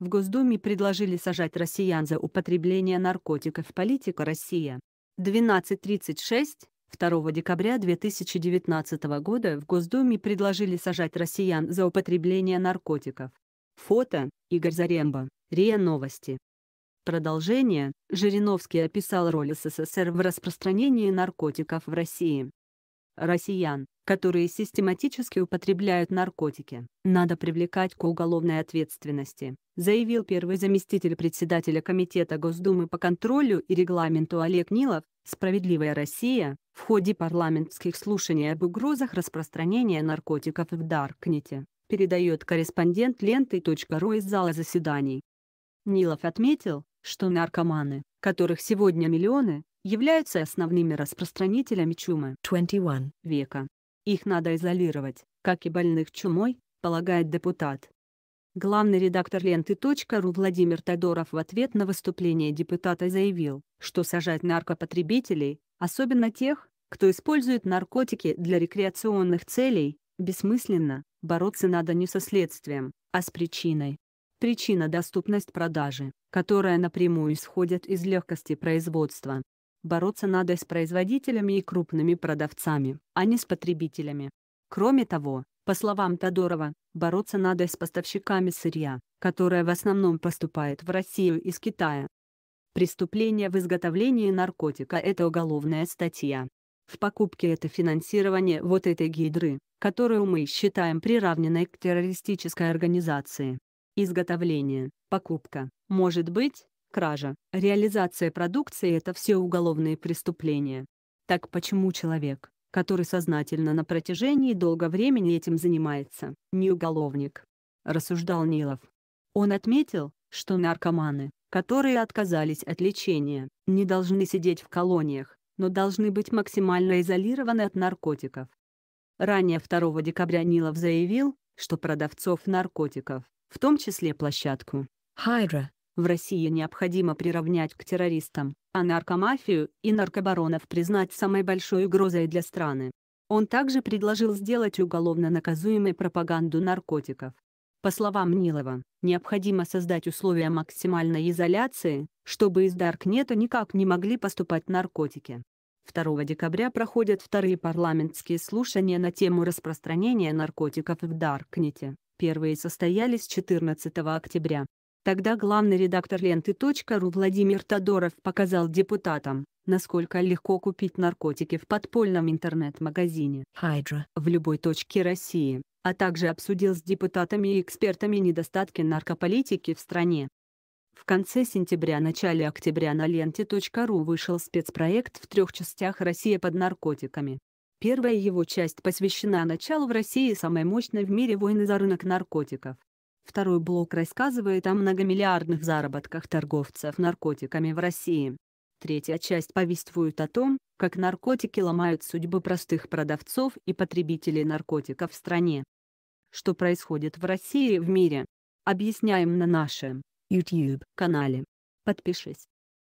В Госдуме предложили сажать россиян за употребление наркотиков политика «Россия». 12.36 2 декабря 2019 года в Госдуме предложили сажать россиян за употребление наркотиков. Фото – Игорь Заремба, РИА Новости. Продолжение. Жириновский описал роль СССР в распространении наркотиков в России. Россиян, которые систематически употребляют наркотики, надо привлекать к уголовной ответственности, заявил первый заместитель председателя Комитета Госдумы по контролю и регламенту Олег Нилов, «Справедливая Россия» в ходе парламентских слушаний об угрозах распространения наркотиков в Даркнете, передает корреспондент ленты.ру из зала заседаний. Нилов отметил, что наркоманы, которых сегодня миллионы, являются основными распространителями чумы 21 века. Их надо изолировать, как и больных чумой, полагает депутат. Главный редактор ленты.ру Владимир Тодоров в ответ на выступление депутата заявил, что сажать наркопотребителей, особенно тех, кто использует наркотики для рекреационных целей, бессмысленно, бороться надо не со следствием, а с причиной. Причина – доступность продажи, которая напрямую исходит из легкости производства. Бороться надо с производителями и крупными продавцами, а не с потребителями. Кроме того, по словам Тодорова, бороться надо с поставщиками сырья, которое в основном поступает в Россию из Китая. Преступление в изготовлении наркотика – это уголовная статья. В покупке это финансирование вот этой гидры, которую мы считаем приравненной к террористической организации. Изготовление, покупка, может быть, кража, реализация продукции – это все уголовные преступления. Так почему человек, который сознательно на протяжении долгого времени этим занимается, не уголовник? Рассуждал Нилов. Он отметил, что наркоманы, которые отказались от лечения, не должны сидеть в колониях, но должны быть максимально изолированы от наркотиков. Ранее 2 декабря Нилов заявил, что продавцов наркотиков, в том числе площадку «Хайра», в России необходимо приравнять к террористам, а наркомафию и наркобаронов признать самой большой угрозой для страны. Он также предложил сделать уголовно наказуемой пропаганду наркотиков. По словам Нилова, необходимо создать условия максимальной изоляции, чтобы из Даркнета никак не могли поступать наркотики. 2 декабря проходят вторые парламентские слушания на тему распространения наркотиков в Даркнете. Первые состоялись 14 октября. Тогда главный редактор ленты .ру Владимир Тодоров показал депутатам, насколько легко купить наркотики в подпольном интернет-магазине Hydra в любой точке России, а также обсудил с депутатами и экспертами недостатки наркополитики в стране. В конце сентября-начале октября на ленте.ру вышел спецпроект в трех частях «Россия под наркотиками». Первая его часть посвящена началу в России самой мощной в мире войны за рынок наркотиков. Второй блок рассказывает о многомиллиардных заработках торговцев наркотиками в России. Третья часть повествует о том, как наркотики ломают судьбы простых продавцов и потребителей наркотиков в стране. Что происходит в России и в мире? Объясняем на нашем YouTube-канале. Подпишись.